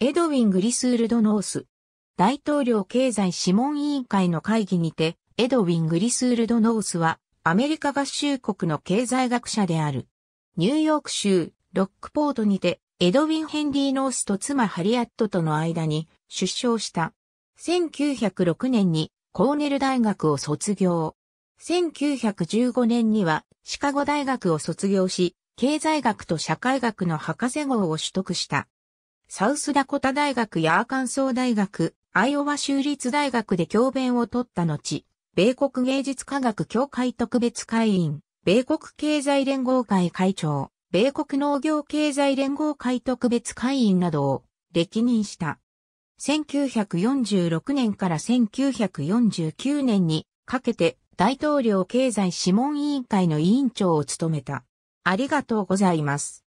エドウィン・グリスールド・ノース。大統領経済諮問委員会の会議にて、エドウィン・グリスールド・ノースは、アメリカ合衆国の経済学者である。ニューヨーク州、ロックポートにて、エドウィン・ヘンリー・ノースと妻ハリアットとの間に出生した。1906年にコーネル大学を卒業。1915年にはシカゴ大学を卒業し、経済学と社会学の博士号を取得した。サウスダコタ大学やアーカンソー大学、アイオワ州立大学で教鞭を取った後、米国芸術科学協会特別会員、米国経済連合会会長、米国農業経済連合会特別会員などを歴任した。1946年から1949年にかけて大統領経済諮問委員会の委員長を務めた。ありがとうございます。